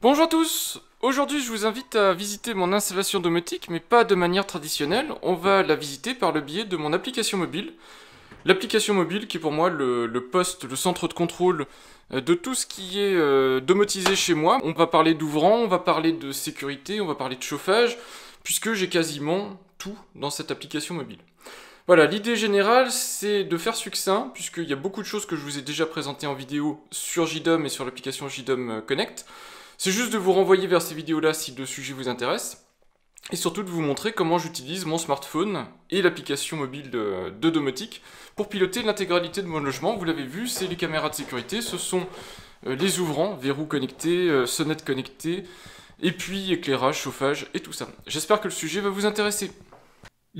Bonjour à tous Aujourd'hui je vous invite à visiter mon installation domotique, mais pas de manière traditionnelle, on va la visiter par le biais de mon application mobile. L'application mobile qui est pour moi le, poste, le centre de contrôle euh, de tout ce qui est euh, domotisé chez moi. On va parler d'ouvrant, on va parler de sécurité, on va parler de chauffage, puisque j'ai quasiment tout dans cette application mobile. Voilà, l'idée générale, c'est de faire succinct, puisqu'il y a beaucoup de choses que je vous ai déjà présentées en vidéo sur JDOM et sur l'application JDOM euh, Connect. C'est juste de vous renvoyer vers ces vidéos-là si le sujet vous intéresse, et surtout de vous montrer comment j'utilise mon smartphone et l'application mobile de, Domotique pour piloter l'intégralité de mon logement. Vous l'avez vu, c'est les caméras de sécurité, ce sont euh, les ouvrants, verrous connectés, euh, sonnettes connectées, et puis éclairage, chauffage et tout ça. J'espère que le sujet va vous intéresser.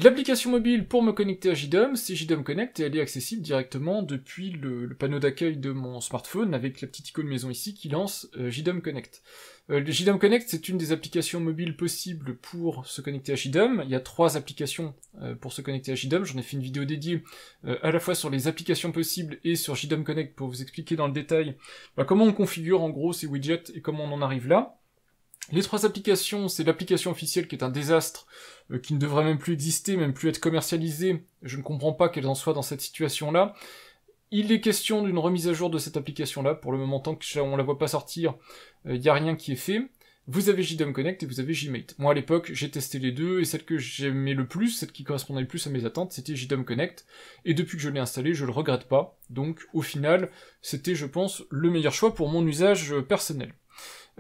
L'application mobile pour me connecter à JDOM, c'est JDOM Connect et elle est accessible directement depuis le, panneau d'accueil de mon smartphone avec la petite icône maison ici qui lance euh, JDOM Connect. Euh, JDOM Connect, c'est une des applications mobiles possibles pour se connecter à JDOM. Il y a trois applications euh, pour se connecter à JDOM. J'en ai fait une vidéo dédiée à la fois sur les applications possibles et sur JDOM Connect pour vous expliquer dans le détail bah, comment on configure en gros ces widgets et comment on en arrive là. Les trois applications, c'est l'application officielle qui est un désastre, euh, qui ne devrait même plus exister, même plus être commercialisée. Je ne comprends pas qu'elle en soit dans cette situation-là. Il est question d'une remise à jour de cette application-là. Pour le moment, tant qu'on la voit pas sortir, il euh, n'y a rien qui est fait. Vous avez JDOM Connect et vous avez Gmate. Moi, à l'époque, j'ai testé les deux, et celle que j'aimais le plus, celle qui correspondait le plus à mes attentes, c'était JDOM Connect. Et depuis que je l'ai installé, je le regrette pas. Donc, au final, c'était, je pense, le meilleur choix pour mon usage euh, personnel.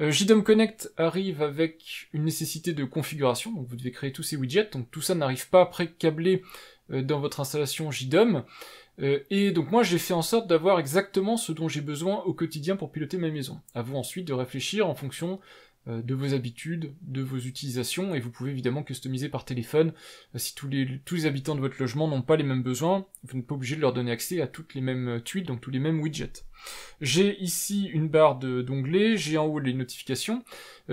Euh, JDOM Connect arrive avec une nécessité de configuration, donc vous devez créer tous ces widgets, donc tout ça n'arrive pas pré-câblé euh, dans votre installation JDOM. Euh, et donc moi j'ai fait en sorte d'avoir exactement ce dont j'ai besoin au quotidien pour piloter ma maison. À vous ensuite de réfléchir en fonction euh, de vos habitudes, de vos utilisations, et vous pouvez évidemment customiser par téléphone euh, si tous les, tous les habitants de votre logement n'ont pas les mêmes besoins, vous n'êtes pas obligé de leur donner accès à toutes les mêmes euh, tuiles, donc tous les mêmes widgets. J'ai ici une barre d'onglets, j'ai en haut les notifications.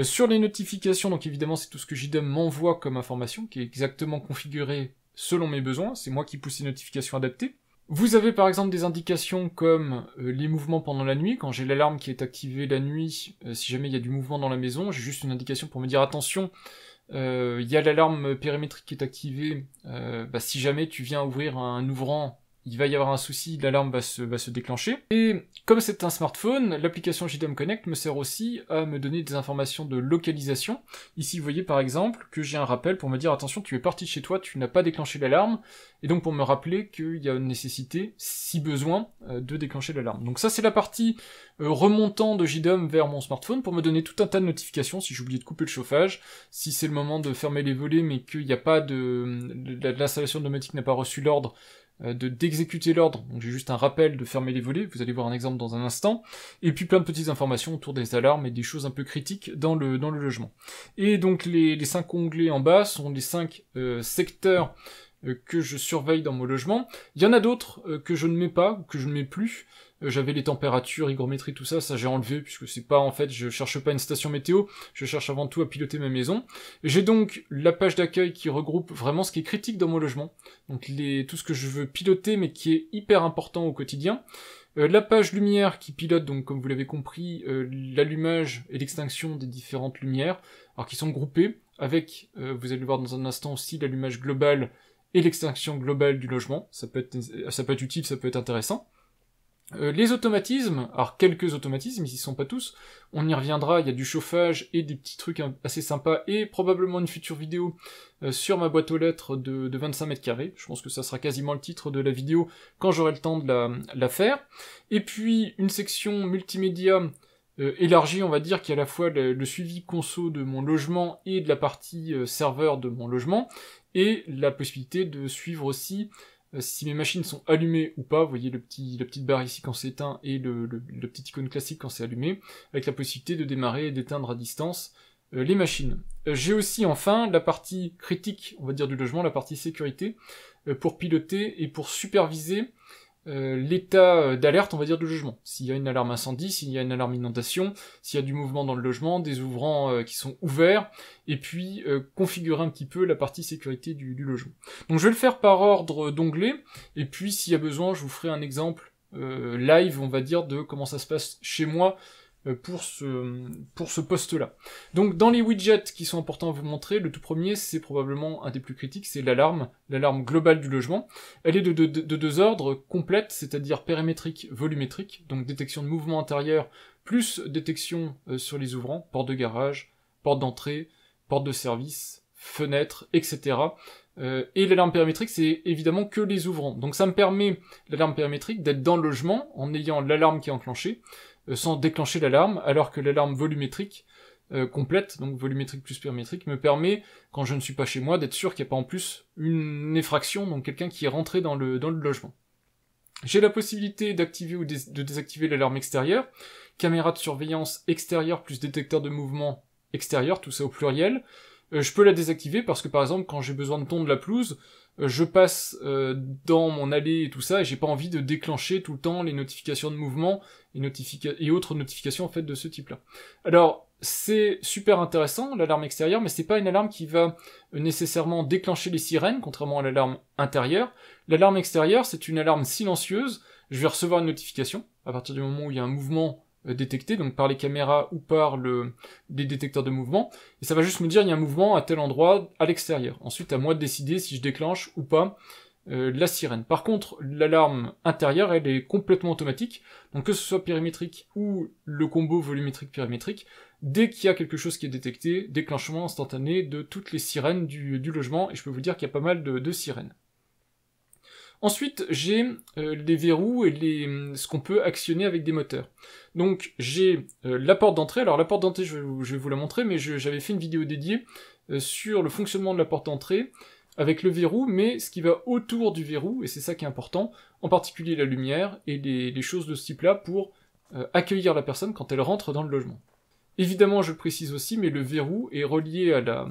sur les notifications, donc évidemment c'est tout ce que JDOM m'envoie comme information, qui est exactement configuré selon mes besoins, c'est moi qui pousse les notifications adaptées. Vous avez par exemple des indications comme euh, les mouvements pendant la nuit. Quand j'ai l'alarme qui est activée la nuit, euh, si jamais il y a du mouvement dans la maison, j'ai juste une indication pour me dire attention, euh, il y a l'alarme périmétrique qui est activée. Bah, si jamais tu viens ouvrir un ouvrant, il va y avoir un souci, l'alarme va se, déclencher. Et comme c'est un smartphone, l'application JDOM Connect me sert aussi à me donner des informations de localisation. Ici, vous voyez par exemple que j'ai un rappel pour me dire attention, tu es parti de chez toi, tu n'as pas déclenché l'alarme, et donc pour me rappeler qu'il y a une nécessité, si besoin, euh, de déclencher l'alarme. Donc ça, c'est la partie euh, remontant de JDOM vers mon smartphone pour me donner tout un tas de notifications si j'ai oublié de couper le chauffage, si c'est le moment de fermer les volets mais qu'il n'y a pas de... l'installation domotique n'a pas reçu l'ordre euh, d'exécuter l'ordre. Donc j'ai juste un rappel de fermer les volets, vous allez voir un exemple dans un instant, et puis plein de petites informations autour des alarmes et des choses un peu critiques dans le, dans le logement. Et donc les, les cinq onglets en bas sont les cinq euh, secteurs euh, que je surveille dans mon logement. Il y en a d'autres que je ne mets pas, ou que je ne mets plus, euh, j'avais les températures, hygrométrie, tout ça, ça j'ai enlevé puisque c'est pas en fait, je cherche pas une station météo, je cherche avant tout à piloter ma maison. J'ai donc la page d'accueil qui regroupe vraiment ce qui est critique dans mon logement, donc les, tout ce que je veux piloter mais qui est hyper important au quotidien. Euh, la page lumière qui pilote donc comme vous l'avez compris euh, l'allumage et l'extinction des différentes lumières, alors qui sont groupées avec, vous allez le voir dans un instant aussi, l'allumage global et l'extinction globale du logement. Ça peut, être, ça peut être utile, ça peut être intéressant. Euh, les automatismes, alors quelques automatismes, ils ne sont pas tous, on y reviendra, il y a du chauffage et des petits trucs assez sympas, et probablement une future vidéo euh, sur ma boîte aux lettres de, 25 mètres carrés, je pense que ça sera quasiment le titre de la vidéo quand j'aurai le temps de la, faire, et puis une section multimédia euh, élargie, on va dire, qui est à la fois le, le, suivi conso de mon logement et de la partie serveur de mon logement, et la possibilité de suivre aussi euh, si mes machines sont allumées ou pas, vous voyez le petit, la petite barre ici quand c'est éteint et le, petite petit icône classique quand c'est allumé, avec la possibilité de démarrer et d'éteindre à distance euh, les machines. Euh, j'ai aussi enfin la partie critique, on va dire, du logement, la partie sécurité, pour piloter et pour superviser euh, l'état euh, d'alerte, on va dire, du logement. S'il y a une alarme incendie, s'il y a une alarme inondation, s'il y a du mouvement dans le logement, des ouvrants euh, qui sont ouverts, et puis configurer un petit peu la partie sécurité du, du, logement. Donc je vais le faire par ordre d'onglet, et puis s'il y a besoin, je vous ferai un exemple live, on va dire, de comment ça se passe chez moi euh, pour ce, pour ce poste-là. Donc dans les widgets qui sont importants à vous montrer, le tout premier, c'est probablement un des plus critiques, c'est l'alarme, l'alarme globale du logement. Elle est de, deux ordres, complète, c'est-à-dire périmétrique, volumétrique, donc détection de mouvement intérieur, plus détection euh, sur les ouvrants, porte de garage, porte d'entrée, porte de service, fenêtre, etc. Euh, et l'alarme périmétrique, c'est évidemment que les ouvrants. Donc ça me permet, l'alarme périmétrique, d'être dans le logement en ayant l'alarme qui est enclenchée, euh, sans déclencher l'alarme, alors que l'alarme volumétrique euh, complète, donc volumétrique plus périmétrique, me permet, quand je ne suis pas chez moi, d'être sûr qu'il n'y a pas en plus une effraction, donc quelqu'un qui est rentré dans le, dans le logement. J'ai la possibilité d'activer ou de désactiver l'alarme extérieure, caméra de surveillance extérieure plus détecteur de mouvement extérieur, tout ça au pluriel. Euh, je peux la désactiver parce que par exemple quand j'ai besoin de tondre la pelouse, euh, je passe euh, dans mon allée et tout ça, et j'ai pas envie de déclencher tout le temps les notifications de mouvement et, et autres notifications en fait de ce type-là. Alors c'est super intéressant l'alarme extérieure, mais c'est pas une alarme qui va euh, nécessairement déclencher les sirènes, contrairement à l'alarme intérieure. L'alarme extérieure c'est une alarme silencieuse. Je vais recevoir une notification à partir du moment où il y a un mouvement euh, détecté, donc par les caméras ou par le, des détecteurs de mouvement, et ça va juste me dire il y a un mouvement à tel endroit à l'extérieur. Ensuite, à moi de décider si je déclenche ou pas euh, la sirène. Par contre, l'alarme intérieure, elle est complètement automatique, donc que ce soit périmétrique ou le combo volumétrique-périmétrique, dès qu'il y a quelque chose qui est détecté, déclenchement instantané de toutes les sirènes du, logement, et je peux vous dire qu'il y a pas mal de, de sirènes. Ensuite, j'ai euh, les verrous et les, mm, ce qu'on peut actionner avec des moteurs. Donc j'ai euh, la porte d'entrée. Alors la porte d'entrée, je, vais vous la montrer, mais j'avais fait une vidéo dédiée euh, sur le fonctionnement de la porte d'entrée avec le verrou, mais ce qui va autour du verrou, et c'est ça qui est important, en particulier la lumière et les, les choses de ce type-là pour accueillir la personne quand elle rentre dans le logement. Évidemment, je précise aussi, mais le verrou est relié à la,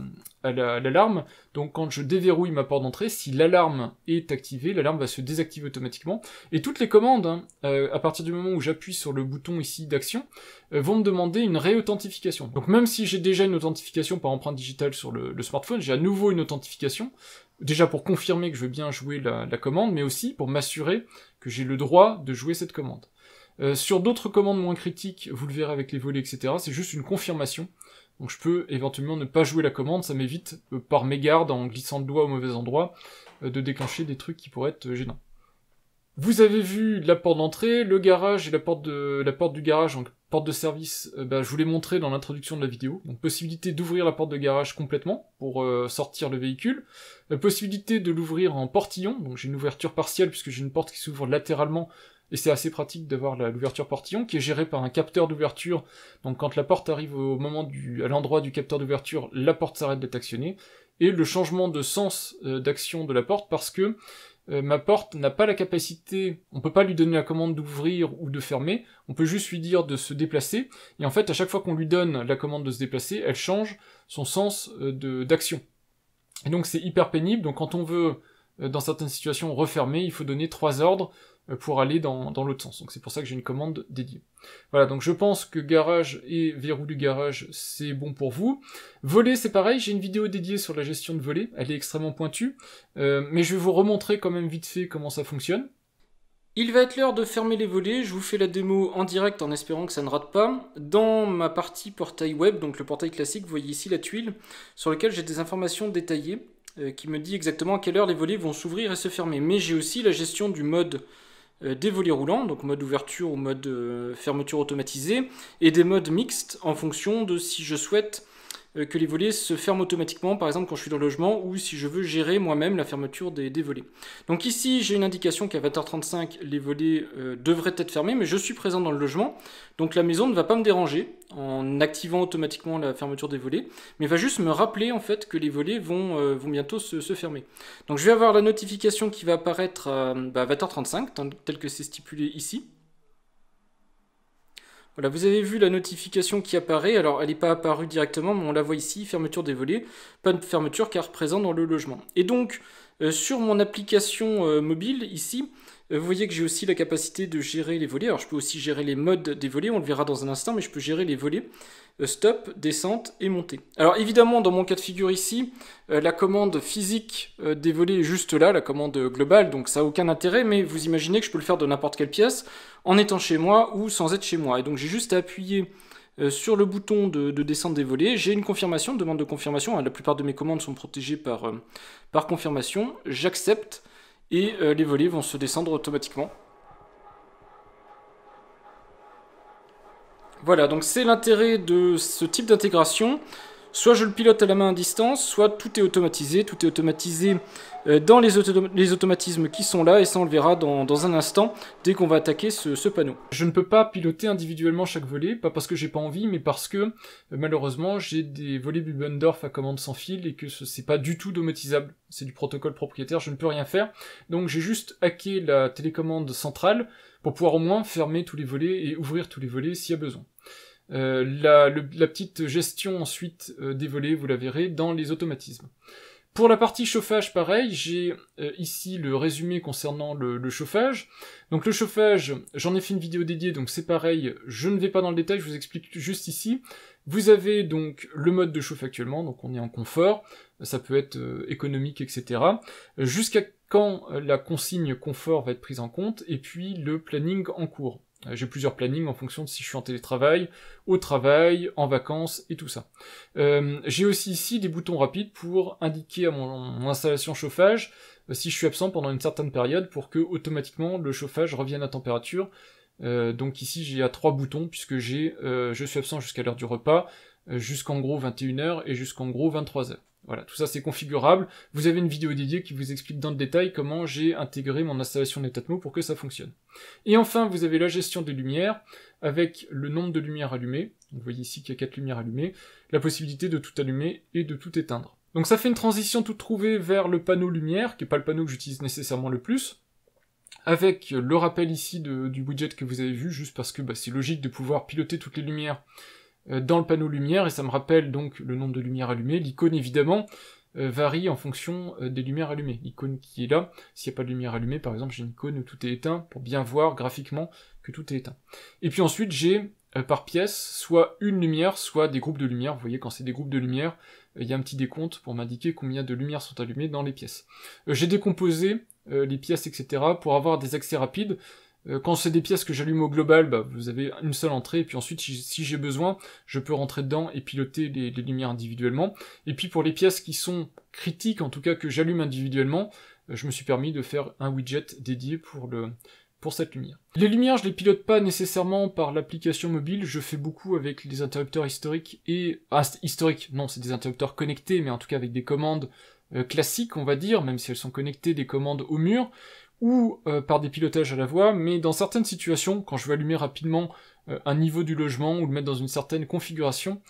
l'alarme. donc quand je déverrouille ma porte d'entrée, si l'alarme est activée, l'alarme va se désactiver automatiquement. Et toutes les commandes, hein, euh, à partir du moment où j'appuie sur le bouton ici d'action, euh, vont me demander une réauthentification. Donc même si j'ai déjà une authentification par empreinte digitale sur le, smartphone, j'ai à nouveau une authentification. Déjà pour confirmer que je veux bien jouer la commande, mais aussi pour m'assurer que j'ai le droit de jouer cette commande. Euh, sur d'autres commandes moins critiques, vous le verrez avec les volets, etc., c'est juste une confirmation. Donc je peux éventuellement ne pas jouer la commande, ça m'évite, euh, par mégarde, en glissant le doigt au mauvais endroit, euh, de déclencher des trucs qui pourraient être gênants. Vous avez vu la porte d'entrée, le garage et la porte, de, la porte du garage, donc porte de service, bah, je vous l'ai montré dans l'introduction de la vidéo. Donc possibilité d'ouvrir la porte de garage complètement pour sortir le véhicule. possibilité de l'ouvrir en portillon, donc j'ai une ouverture partielle puisque j'ai une porte qui s'ouvre latéralement et c'est assez pratique d'avoir l'ouverture portillon qui est gérée par un capteur d'ouverture. Donc quand la porte arrive au moment à l'endroit du capteur d'ouverture, la porte s'arrête d'être actionnée et le changement de sens euh, d'action de la porte parce que euh, ma porte n'a pas la capacité, on peut pas lui donner la commande d'ouvrir ou de fermer, on peut juste lui dire de se déplacer, et en fait à chaque fois qu'on lui donne la commande de se déplacer, elle change son sens euh, d'action. Et donc c'est hyper pénible, donc quand on veut, dans certaines situations, refermer, il faut donner trois ordres, euh, pour aller dans, l'autre sens. Donc c'est pour ça que j'ai une commande dédiée. Voilà, donc je pense que garage et verrou du garage, c'est bon pour vous. Volet, c'est pareil, j'ai une vidéo dédiée sur la gestion de volet, elle est extrêmement pointue, euh, mais je vais vous remontrer quand même vite fait comment ça fonctionne. Il va être l'heure de fermer les volets, je vous fais la démo en direct en espérant que ça ne rate pas. Dans ma partie portail web, donc le portail classique, vous voyez ici la tuile sur laquelle j'ai des informations détaillées euh, qui me dit exactement à quelle heure les volets vont s'ouvrir et se fermer. Mais j'ai aussi la gestion du mode euh, des volets roulants, donc mode ouverture ou mode euh, fermeture automatisée, et des modes mixtes en fonction de si je souhaite euh, que les volets se ferment automatiquement, par exemple quand je suis dans le logement, ou si je veux gérer moi-même la fermeture des, volets. Donc ici, j'ai une indication qu'à 20h35, les volets euh, devraient être fermés, mais je suis présent dans le logement, donc la maison ne va pas me déranger en activant automatiquement la fermeture des volets, mais va juste me rappeler en fait que les volets vont, euh, vont bientôt se, fermer. Donc je vais avoir la notification qui va apparaître à, 20h35, bah, telle que c'est stipulé ici. Voilà, vous avez vu la notification qui apparaît. Alors, elle n'est pas apparue directement, mais on la voit ici, fermeture des volets. Pas de fermeture car présent dans le logement. Et donc, euh, sur mon application euh, mobile, ici, euh, vous voyez que j'ai aussi la capacité de gérer les volets. Alors je peux aussi gérer les modes des volets, on le verra dans un instant, mais je peux gérer les volets euh, stop, descente et montée. Alors évidemment, dans mon cas de figure ici, euh, la commande physique des volets est juste là, la commande globale, donc ça n'a aucun intérêt, mais vous imaginez que je peux le faire de n'importe quelle pièce, en étant chez moi ou sans être chez moi. Et donc j'ai juste à appuyer sur le bouton de, descente des volets, j'ai une confirmation, demande de confirmation, hein, la plupart de mes commandes sont protégées par, par confirmation, j'accepte, et euh, les volets vont se descendre automatiquement. Voilà, donc c'est l'intérêt de ce type d'intégration. Soit je le pilote à la main à distance, soit tout est automatisé. Tout est automatisé euh, dans les, automatismes qui sont là, et ça on le verra dans, dans un instant, dès qu'on va attaquer ce, panneau. Je ne peux pas piloter individuellement chaque volet, pas parce que j'ai pas envie, mais parce que euh, malheureusement j'ai des volets Bubendorf à commande sans fil, et que ce n'est pas du tout domotisable. C'est du protocole propriétaire, je ne peux rien faire. Donc j'ai juste hacké la télécommande centrale, pour pouvoir au moins fermer tous les volets et ouvrir tous les volets s'il y a besoin. Euh, la, petite gestion ensuite euh, des volets, vous la verrez dans les automatismes. Pour la partie chauffage, pareil, j'ai euh, ici le résumé concernant le, le chauffage. Donc le chauffage, j'en ai fait une vidéo dédiée, donc c'est pareil, je ne vais pas dans le détail, je vous explique juste ici. Vous avez donc le mode de chauffe actuellement, donc on est en confort, ça peut être économique, etc. Jusqu'à quand la consigne confort va être prise en compte, et puis le planning en cours. Euh, j'ai plusieurs plannings en fonction de si je suis en télétravail, au travail, en vacances et tout ça. Euh, j'ai aussi ici des boutons rapides pour indiquer à mon, installation chauffage euh, si je suis absent pendant une certaine période pour que automatiquement le chauffage revienne à température. donc ici j'ai à trois boutons puisque j'ai je suis absent jusqu'à l'heure du repas, jusqu'en gros 21h et jusqu'en gros 23h. Voilà, tout ça c'est configurable. Vous avez une vidéo dédiée qui vous explique dans le détail comment j'ai intégré mon installation Netatmo pour que ça fonctionne. Et enfin, vous avez la gestion des lumières avec le nombre de lumières allumées. vous voyez ici qu'il y a quatre lumières allumées, la possibilité de tout allumer et de tout éteindre. Donc ça fait une transition toute trouvée vers le panneau lumière, qui n'est pas le panneau que j'utilise nécessairement le plus, avec le rappel ici du widget que vous avez vu, juste parce que bah, c'est logique de pouvoir piloter toutes les lumières euh, dans le panneau lumière, et ça me rappelle donc le nombre de lumières allumées. L'icône, évidemment, euh, varie en fonction euh, des lumières allumées. L'icône qui est là, s'il n'y a pas de lumière allumée, par exemple, j'ai une icône où tout est éteint, pour bien voir graphiquement que tout est éteint. Et puis ensuite, j'ai par pièce, soit une lumière, soit des groupes de lumière. Vous voyez, quand c'est des groupes de lumière, il y a un petit décompte pour m'indiquer combien de lumières sont allumées dans les pièces. J'ai décomposé les pièces, etc., pour avoir des accès rapides. Euh, quand c'est des pièces que j'allume au global, bah, vous avez une seule entrée, et puis ensuite, si j'ai besoin, je peux rentrer dedans et piloter les, lumières individuellement. Et puis pour les pièces qui sont critiques, en tout cas que j'allume individuellement, euh, je me suis permis de faire un widget dédié pour, cette lumière. Les lumières, je les pilote pas nécessairement par l'application mobile, je fais beaucoup avec les interrupteurs historiques et... Ah, historiques, non, c'est des interrupteurs connectés, mais en tout cas avec des commandes euh, classiques, on va dire, même si elles sont connectées des commandes au mur, ou euh, par des pilotages à la voix, mais dans certaines situations, quand je veux allumer rapidement euh, un niveau du logement ou le mettre dans une certaine configuration,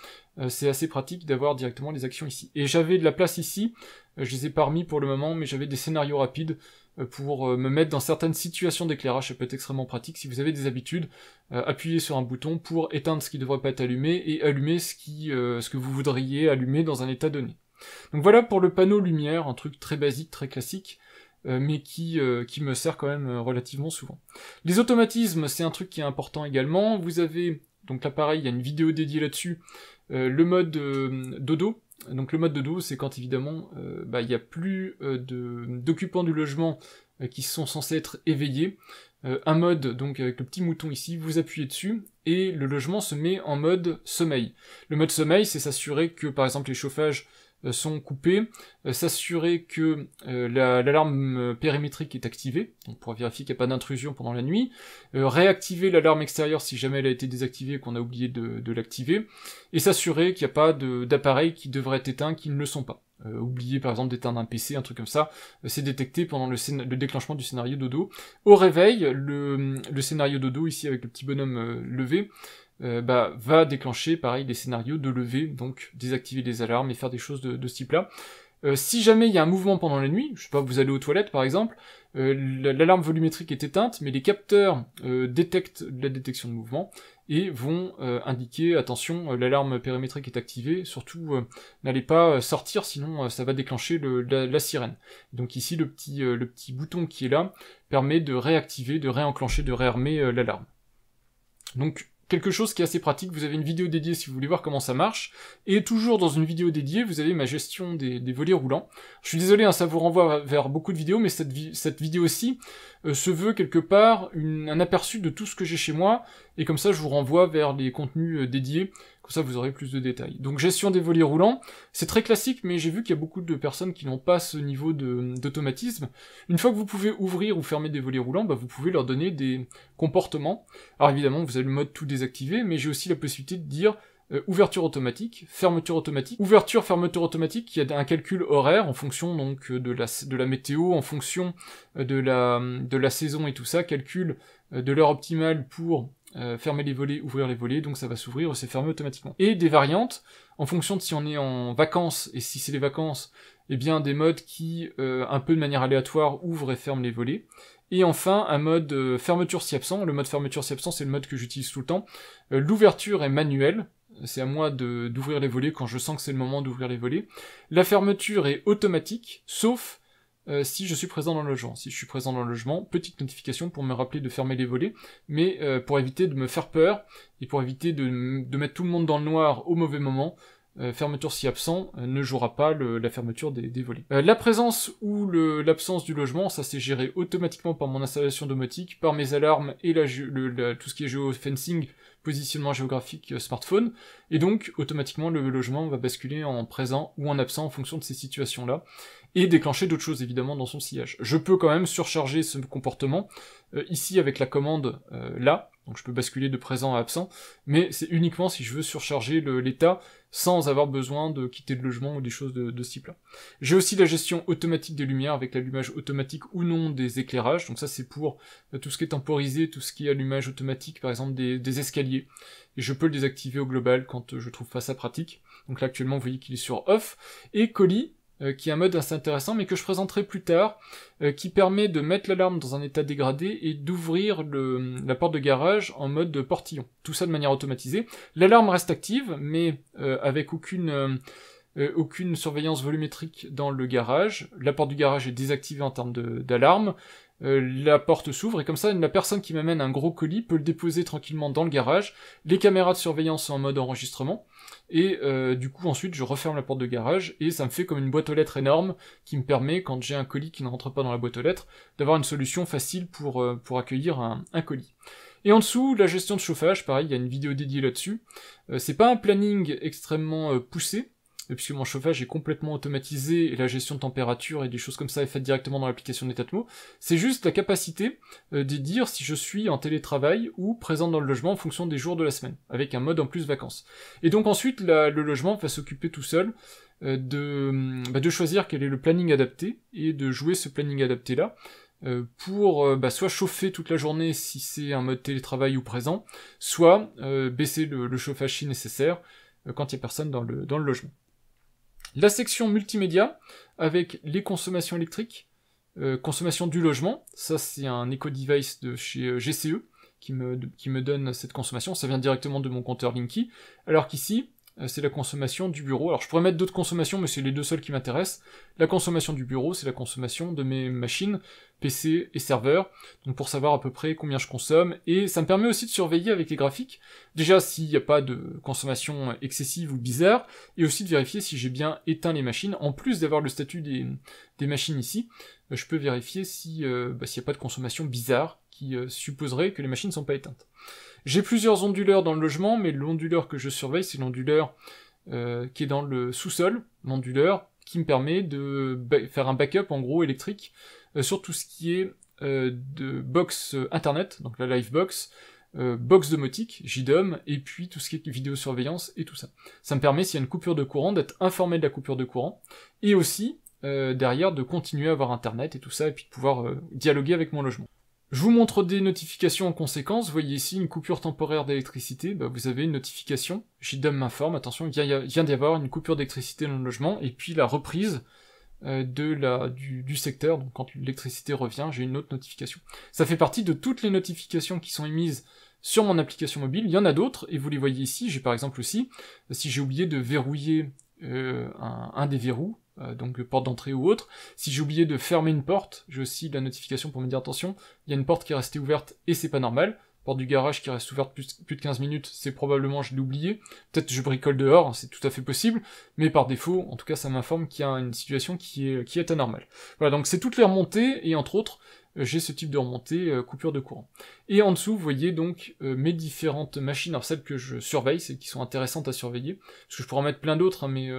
c'est assez pratique d'avoir directement les actions ici. Et j'avais de la place ici, je les ai pas pour le moment, mais j'avais des scénarios rapides pour me mettre dans certaines situations d'éclairage, ça peut être extrêmement pratique si vous avez des habitudes, appuyez sur un bouton pour éteindre ce qui ne devrait pas être allumé et allumer ce, qui, ce que vous voudriez allumer dans un état donné. Donc voilà pour le panneau lumière, un truc très basique, très classique, euh, mais euh, qui, me sert quand même euh, relativement souvent. Les automatismes, c'est un truc qui est important également. Vous avez, donc là pareil, il y a une vidéo dédiée là-dessus, le mode dodo. Donc le mode dodo, c'est quand évidemment bah, il n'y a plus d'occupants du logement qui sont censés être éveillés. un mode, donc avec le petit mouton ici, vous appuyez dessus et le logement se met en mode sommeil. Le mode sommeil, c'est s'assurer que par exemple les chauffages euh, sont coupés, euh, s'assurer que euh, l'alarme périmétrique est activée, donc pour vérifier qu'il n'y a pas d'intrusion pendant la nuit, réactiver l'alarme extérieure si jamais elle a été désactivée et qu'on a oublié de, l'activer, et s'assurer qu'il n'y a pas d'appareils qui devraient être éteints qui ne le sont pas. oublier par exemple d'éteindre un PC, un truc comme ça, c'est détecté pendant le, déclenchement du scénario dodo. Au réveil, le, scénario dodo, ici avec le petit bonhomme levé, euh, bah, va déclencher pareil des scénarios de lever, donc désactiver les alarmes et faire des choses de, ce type-là. Euh, si jamais il y a un mouvement pendant la nuit, je sais pas, vous allez aux toilettes par exemple, euh, l'alarme volumétrique est éteinte, mais les capteurs détectent la détection de mouvement et vont indiquer attention, l'alarme périmétrique est activée, surtout n'allez pas sortir sinon ça va déclencher la, sirène. Donc ici le petit, le petit bouton qui est là permet de réactiver, de réenclencher, de réarmer l'alarme. Donc quelque chose qui est assez pratique. Vous avez une vidéo dédiée si vous voulez voir comment ça marche. Et toujours dans une vidéo dédiée, vous avez ma gestion des, volets roulants. Je suis désolé, hein, ça vous renvoie vers beaucoup de vidéos, mais cette, cette vidéo-ci euh, se veut quelque part un aperçu de tout ce que j'ai chez moi. Et comme ça, je vous renvoie vers les contenus euh, dédiés comme ça, vous aurez plus de détails. Donc, gestion des volets roulants, c'est très classique, mais j'ai vu qu'il y a beaucoup de personnes qui n'ont pas ce niveau d'automatisme. Une fois que vous pouvez ouvrir ou fermer des volets roulants, bah, vous pouvez leur donner des comportements. Alors évidemment, vous avez le mode tout désactivé, mais j'ai aussi la possibilité de dire euh, ouverture automatique, fermeture automatique, ouverture, fermeture automatique, il y a un calcul horaire en fonction donc euh, de la, de la météo, en fonction euh, de la, de la saison et tout ça, calcul de l'heure optimale pour euh, fermer les volets, ouvrir les volets, donc ça va s'ouvrir c'est fermé automatiquement. Et des variantes, en fonction de si on est en vacances, et si c'est les vacances, eh bien des modes qui, euh, un peu de manière aléatoire, ouvrent et ferment les volets. Et enfin, un mode euh, fermeture si absent. Le mode fermeture si absent, c'est le mode que j'utilise tout le temps. L'ouverture est manuelle, c'est à moi d'ouvrir les volets quand je sens que c'est le moment d'ouvrir les volets. La fermeture est automatique, sauf euh, si je suis présent dans le logement. Si je suis présent dans le logement, petite notification pour me rappeler de fermer les volets, mais euh, pour éviter de me faire peur et pour éviter de, mettre tout le monde dans le noir au mauvais moment. Euh, fermeture si absent ne jouera pas la fermeture des, volets. la présence ou l'absence du logement, ça c'est géré automatiquement par mon installation domotique, par mes alarmes et la, tout ce qui est géofencing, positionnement géographique smartphone, et donc automatiquement le logement va basculer en présent ou en absent en fonction de ces situations-là et déclencher d'autres choses évidemment dans son sillage. Je peux quand même surcharger ce comportement euh, ici avec la commande euh, là, donc je peux basculer de présent à absent, mais c'est uniquement si je veux surcharger l'état sans avoir besoin de quitter le logement ou des choses de, de ce type-là. J'ai aussi la gestion automatique des lumières avec l'allumage automatique ou non des éclairages, donc ça c'est pour euh, tout ce qui est temporisé, tout ce qui est allumage automatique par exemple des, des escaliers, et je peux le désactiver au global quand je trouve pas ça pratique. Donc là actuellement vous voyez qu'il est sur off, et colis euh, qui est un mode assez intéressant, mais que je présenterai plus tard, euh, qui permet de mettre l'alarme dans un état dégradé et d'ouvrir la porte de garage en mode de portillon. Tout ça de manière automatisée. L'alarme reste active, mais euh, avec aucune, aucune surveillance volumétrique dans le garage. La porte du garage est désactivée en termes d'alarme, euh, la porte s'ouvre et comme ça la personne qui m'amène un gros colis peut le déposer tranquillement dans le garage, les caméras de surveillance sont en mode enregistrement, et euh, du coup ensuite je referme la porte de garage et ça me fait comme une boîte aux lettres énorme qui me permet quand j'ai un colis qui ne rentre pas dans la boîte aux lettres d'avoir une solution facile pour, euh, pour accueillir un, colis. Et en dessous, la gestion de chauffage, pareil, il y a une vidéo dédiée là-dessus. c'est pas un planning extrêmement poussé, puisque mon chauffage est complètement automatisé et la gestion de température et des choses comme ça est faite directement dans l'application Netatmo. C'est juste la capacité euh, de dire si je suis en télétravail ou présent dans le logement en fonction des jours de la semaine, avec un mode en plus vacances. Et donc ensuite, le logement va s'occuper tout seul euh, mm, bah, de, choisir quel est le planning adapté et de jouer ce planning adapté là euh, pour bah, soit chauffer toute la journée si c'est un mode télétravail ou présent, soit baisser le, chauffage si nécessaire quand il n'y a personne dans le logement. La section multimédia, avec les consommations électriques, euh, consommation du logement, ça c'est un Eco Device de chez euh, GCE qui me, qui me donne cette consommation, ça vient directement de mon compteur Linky, alors qu'ici, euh, c'est la consommation du bureau. Alors je pourrais mettre d'autres consommations, mais c'est les deux seules qui m'intéressent. La consommation du bureau, c'est la consommation de mes machines, PC et serveurs, donc pour savoir à peu près combien je consomme, et ça me permet aussi de surveiller avec les graphiques, déjà s'il n'y a pas de consommation excessive ou bizarre, et aussi de vérifier si j'ai bien éteint les machines, en plus d'avoir le statut des, machines ici, euh, je peux vérifier si, euh, bah, s'il n'y a pas de consommation bizarre, qui euh, supposerait que les machines ne sont pas éteintes. J'ai plusieurs onduleurs dans le logement, mais l'onduleur que je surveille, c'est l'onduleur euh, qui est dans le sous-sol, l'onduleur qui me permet de faire un backup en gros électrique euh, sur tout ce qui est de box internet, donc la live box, box domotique, JDOM, et puis tout ce qui est vidéosurveillance et tout ça. Ça me permet, s'il y a une coupure de courant, d'être informé de la coupure de courant, et aussi derrière de continuer à avoir internet et tout ça, et puis de pouvoir dialoguer avec mon logement. Je vous montre des notifications en conséquence. Vous voyez ici une coupure temporaire d'électricité. Bah, vous avez une notification. ma m'informe. Attention, il vient d'y avoir une coupure d'électricité dans le logement. Et puis la reprise euh, du, secteur. Donc quand l'électricité revient, j'ai une autre notification. Ça fait partie de toutes les notifications qui sont émises sur mon application mobile. Il y en a d'autres. Et vous les voyez ici. J'ai par exemple aussi, si j'ai oublié de verrouiller euh, un des verrous, euh, donc euh, porte d'entrée ou autre. Si j'ai oublié de fermer une porte, j'ai aussi la notification pour me dire attention, il y a une porte qui est restée ouverte et c'est pas normal. Porte du garage qui reste ouverte plus, plus de 15 minutes, c'est probablement je l'ai oublié. Peut-être je bricole dehors, c'est tout à fait possible, mais par défaut, en tout cas, ça m'informe qu'il y a une situation qui est, qui est anormale. Voilà, donc c'est toutes les remontées, et entre autres, euh, j'ai ce type de remontée euh, coupure de courant. Et en dessous, vous voyez donc euh, mes différentes machines, alors celles que je surveille, celles qui sont intéressantes à surveiller, parce que je pourrais en mettre plein d'autres, hein, mais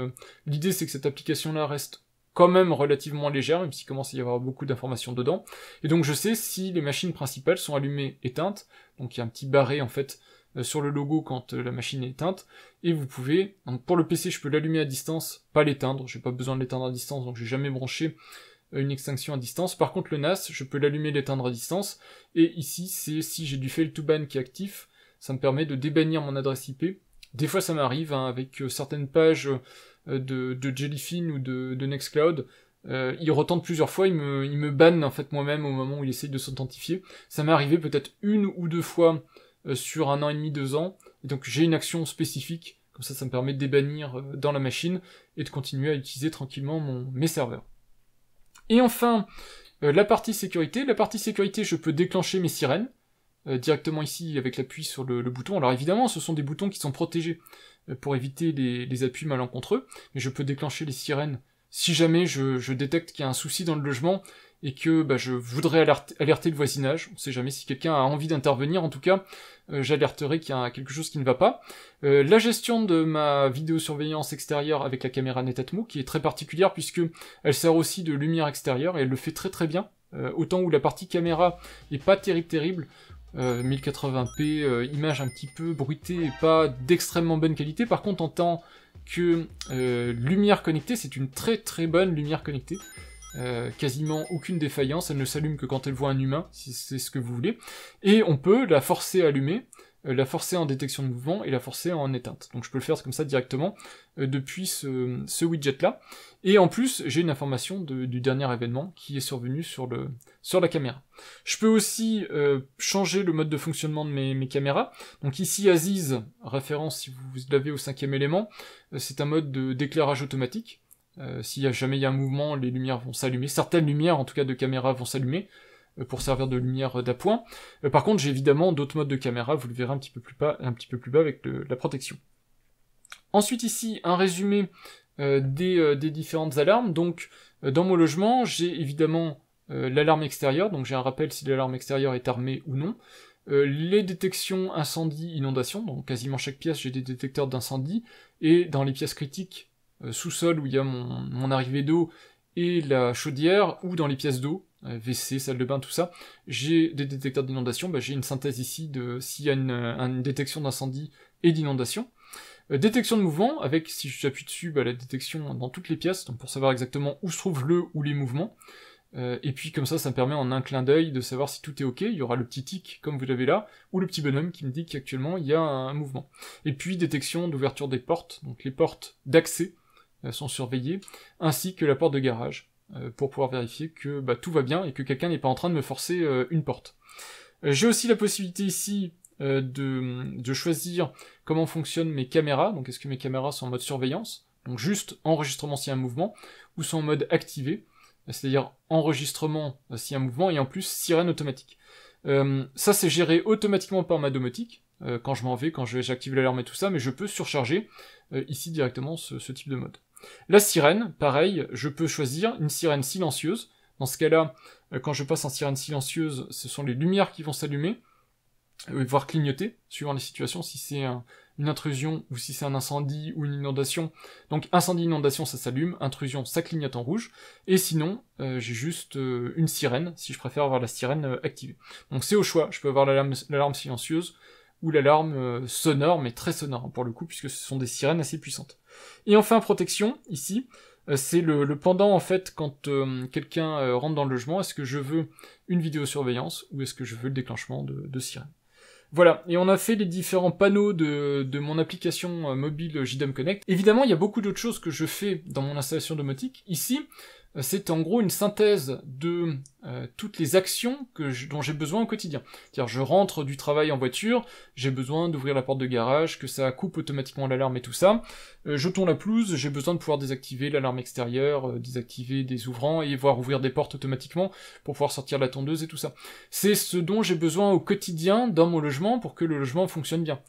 l'idée c'est que cette application-là reste quand même relativement légère, même s'il commence à y avoir beaucoup d'informations dedans. Et donc je sais si les machines principales sont allumées, éteintes, donc il y a un petit barré en fait sur le logo quand la machine est éteinte, et vous pouvez, pour le PC je peux l'allumer à distance, pas l'éteindre, j'ai pas besoin de l'éteindre à distance, donc j'ai jamais branché euh, une extinction à distance. Par contre, le NAS, je peux l'allumer, l'éteindre à distance. Et ici, c'est si j'ai du fail to ban qui est actif, ça me permet de débannir mon adresse IP. Des fois, ça m'arrive hein, avec euh, certaines pages euh, de, Jellyfin ou de, Nextcloud. il retente plusieurs fois, il me, il banne en fait moi-même au moment où il essaye de s'authentifier. Ça m'est arrivé peut-être une ou deux fois sur un an et demi, deux ans. Et donc j'ai une action spécifique, comme ça ça me permet de débannir dans la machine et de continuer à utiliser tranquillement mon, mes serveurs. Et enfin, euh, la partie sécurité. La partie sécurité, je peux déclencher mes sirènes euh, directement ici avec l'appui sur le, bouton. Alors évidemment, ce sont des boutons qui sont protégés euh, pour éviter les, appuis malencontreux, mais je peux déclencher les sirènes si jamais je détecte qu'il y a un souci dans le logement et que bah, je voudrais alerter le voisinage. On sait jamais si quelqu'un a envie d'intervenir, en tout cas, euh, j'alerterai qu'il y a quelque chose qui ne va pas. Euh, la gestion de ma vidéosurveillance extérieure avec la caméra Netatmo, qui est très particulière puisque elle sert aussi de lumière extérieure et elle le fait très très bien. Euh, autant où la partie caméra est pas terrible terrible, 1080p, image un petit peu bruitée et pas d'extrêmement bonne qualité. Par contre, en tant que lumière connectée, c'est une très très bonne lumière connectée. Euh, quasiment aucune défaillance, elle ne s'allume que quand elle voit un humain, si c'est ce que vous voulez, et on peut la forcer à allumer, euh, la forcer en détection de mouvement et la forcer en éteinte. Donc je peux le faire comme ça directement euh, depuis ce, widget-là. Et en plus, j'ai une information du dernier événement qui est survenu sur, le, sur la caméra. Je peux aussi changer le mode de fonctionnement de mes, mes, caméras. Donc ici, Aziz, référence si vous l'avez au cinquième élément, c'est un mode d'éclairage automatique. Euh, s'il n'y a y a un mouvement, les lumières vont s'allumer. Certaines lumières, en tout cas de caméra, vont s'allumer euh, pour servir de lumière euh, d'appoint. par contre, j'ai évidemment d'autres modes de caméra, vous le verrez un petit peu plus bas, un petit peu plus bas avec la protection. Ensuite ici, un résumé des, différentes alarmes. Donc dans mon logement, j'ai évidemment l'alarme extérieure, donc j'ai un rappel si l'alarme extérieure est armée ou non. les détections incendie, inondation, donc quasiment chaque pièce j'ai des détecteurs d'incendie, et dans les pièces critiques, euh, sous-sol où il y a mon, arrivée d'eau et la chaudière, ou dans les pièces d'eau, euh, WC, salle de bain, tout ça, j'ai des détecteurs d'inondation, bah, j'ai une synthèse ici de s'il y a une, détection d'incendie et d'inondation. Euh, détection de mouvement, avec, si j'appuie dessus, bah, la détection dans toutes les pièces, pour savoir exactement où se trouve le ou les mouvements. et puis comme ça, ça me permet en un clin d'œil de savoir si tout est ok. Il y aura le petit tic, comme vous l'avez là, ou le petit bonhomme qui me dit qu'actuellement, il y a un mouvement. Et puis détection d'ouverture des portes, donc les portes d'accès, euh, sont surveillées ainsi que la porte de garage, euh, pour pouvoir vérifier que bah, tout va bien et que quelqu'un n'est pas en train de me forcer euh, une porte. J'ai aussi la possibilité ici de, choisir comment fonctionnent mes caméras, donc est-ce que mes caméras sont en mode surveillance, donc juste enregistrement s'il y a un mouvement, ou sont en mode activé, c'est-à-dire enregistrement s'il y a un mouvement, et en plus sirène automatique. ça c'est géré automatiquement par ma domotique, quand je m'en vais, quand j'active l'alarme et tout ça, mais je peux surcharger ici directement ce, type de mode. La sirène, pareil, je peux choisir une sirène silencieuse. Dans ce cas-là, euh, quand je passe en sirène silencieuse, ce sont les lumières qui vont s'allumer, euh, voire clignoter, suivant les situations, si c'est une intrusion ou si c'est un incendie ou une inondation. Donc incendie, inondation, ça s'allume, intrusion, ça clignote en rouge. Et sinon, euh, j'ai juste une sirène, si je préfère avoir la sirène activée. Donc c'est au choix, je peux avoir l'alarme silencieuse ou l'alarme sonore, mais très sonore hein, pour le coup, puisque ce sont des sirènes assez puissantes. Et enfin, protection, ici, euh, c'est le, pendant en fait quand euh, quelqu'un euh, rentre dans le logement, est-ce que je veux une vidéosurveillance ou est-ce que je veux le déclenchement de, sirène voilà, et on a fait les différents panneaux de, mon application mobile JDEM Connect. Évidemment, il y a beaucoup d'autres choses que je fais dans mon installation domotique. Ici, c'est en gros une synthèse de euh, toutes les actions dont j'ai besoin au quotidien. cest dire je rentre du travail en voiture, j'ai besoin d'ouvrir la porte de garage, que ça coupe automatiquement l'alarme et tout ça. Euh, je la pelouse, j'ai besoin de pouvoir désactiver l'alarme extérieure, euh, désactiver des ouvrants et voir ouvrir des portes automatiquement pour pouvoir sortir la tondeuse et tout ça. C'est ce dont j'ai besoin au quotidien dans mon logement pour que le logement fonctionne bien.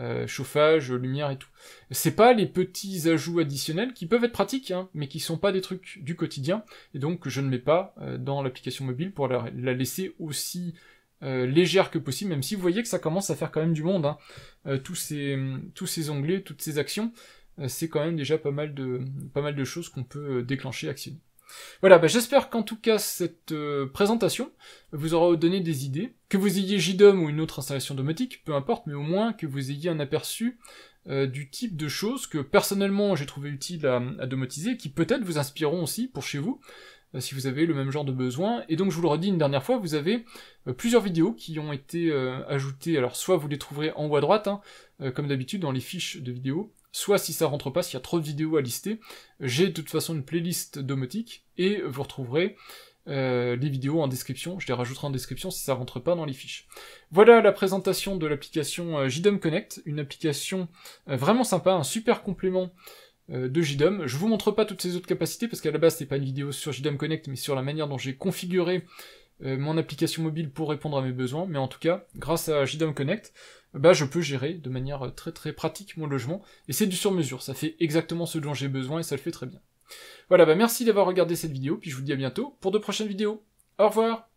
Euh, chauffage, lumière et tout. C'est pas les petits ajouts additionnels qui peuvent être pratiques, hein, mais qui sont pas des trucs du quotidien, et donc je ne mets pas euh, dans l'application mobile pour la, laisser aussi euh, légère que possible, même si vous voyez que ça commence à faire quand même du monde. Hein. tous, ces, tous ces onglets, toutes ces actions, c'est quand même déjà pas mal de, pas mal de choses qu'on peut déclencher, actionner. Voilà, bah, j'espère qu'en tout cas cette euh, présentation vous aura donné des idées, que vous ayez JDOM ou une autre installation domotique, peu importe, mais au moins que vous ayez un aperçu euh, du type de choses que personnellement j'ai trouvé utile à, à domotiser, qui peut-être vous inspireront aussi pour chez vous euh, si vous avez le même genre de besoin. Et donc je vous le redis une dernière fois, vous avez plusieurs vidéos qui ont été ajoutées. Alors soit vous les trouverez en haut à droite, hein, comme d'habitude dans les fiches de vidéos, soit si ça rentre pas, s'il y a trop de vidéos à lister, j'ai de toute façon une playlist domotique, et vous retrouverez euh, les vidéos en description, je les rajouterai en description si ça rentre pas dans les fiches. Voilà la présentation de l'application euh, JDOM Connect, une application euh, vraiment sympa, un super complément de JDOM. Je vous montre pas toutes ces autres capacités parce qu'à la base c'est pas une vidéo sur JDOM Connect mais sur la manière dont j'ai configuré euh, mon application mobile pour répondre à mes besoins, mais en tout cas, grâce à JDOM Connect, bah, je peux gérer de manière euh, très très pratique mon logement, et c'est du sur-mesure, ça fait exactement ce dont j'ai besoin et ça le fait très bien. Voilà, bah merci d'avoir regardé cette vidéo, puis je vous dis à bientôt pour de prochaines vidéos. Au revoir